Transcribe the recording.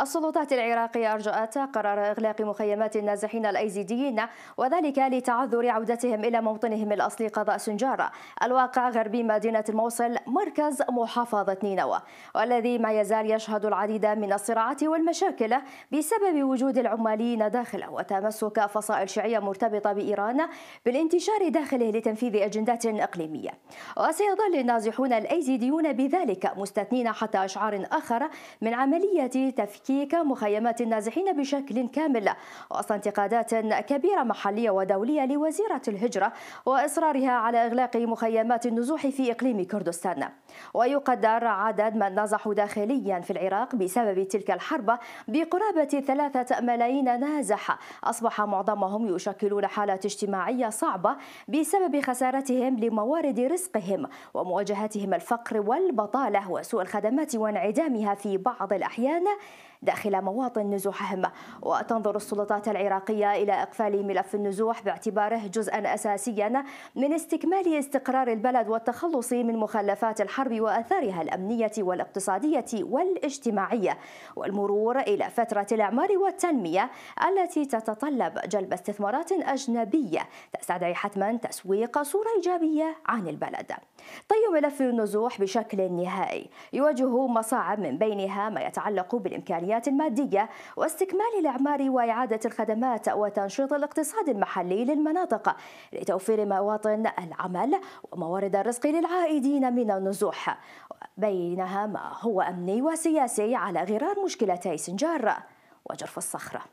السلطات العراقية أرجأت قرار إغلاق مخيمات النازحين الأيزيديين وذلك لتعذر عودتهم إلى موطنهم الأصلي قضاء سنجارة الواقع غربي مدينة الموصل مركز محافظة نينوى والذي ما يزال يشهد العديد من الصراعات والمشاكل بسبب وجود العماليين داخله وتمسك فصائل شيعية مرتبطة بإيران بالانتشار داخله لتنفيذ أجندات إقليمية وسيظل النازحون الأيزيديون بذلك مستثنين حتى إشعار آخر من عملية تفكير تفكيك مخيمات النازحين بشكل كامل وسط انتقادات كبيرة محلية ودولية لوزيرة الهجرة وإصرارها على إغلاق مخيمات النزوح في إقليم كردستان ويقدر عدد من نزحوا داخليا في العراق بسبب تلك الحرب بقرابة ثلاثة ملايين نازح أصبح معظمهم يشكلون حالات اجتماعية صعبة بسبب خسارتهم لموارد رزقهم ومواجهتهم الفقر والبطالة وسوء الخدمات وانعدامها في بعض الأحيان داخل مواطن نزوحهم وتنظر السلطات العراقية إلى إقفال ملف النزوح باعتباره جزءا أساسيا من استكمال استقرار البلد والتخلص من مخلفات الحرب وآثارها الأمنية والاقتصادية والاجتماعية والمرور إلى فترة الإعمار والتنمية التي تتطلب جلب استثمارات أجنبية تستدعي حتما تسويق صورة إيجابية عن البلد طي ملف النزوح بشكل نهائي يواجه مصاعب من بينها ما يتعلق بالإمكانيات الإمكانيات المادية واستكمال الأعمار وإعادة الخدمات وتنشيط الاقتصاد المحلي للمناطق لتوفير مواطن العمل وموارد الرزق للعائدين من النزوح بينها ما هو أمني وسياسي على غرار مشكلتي سنجار وجرف الصخرة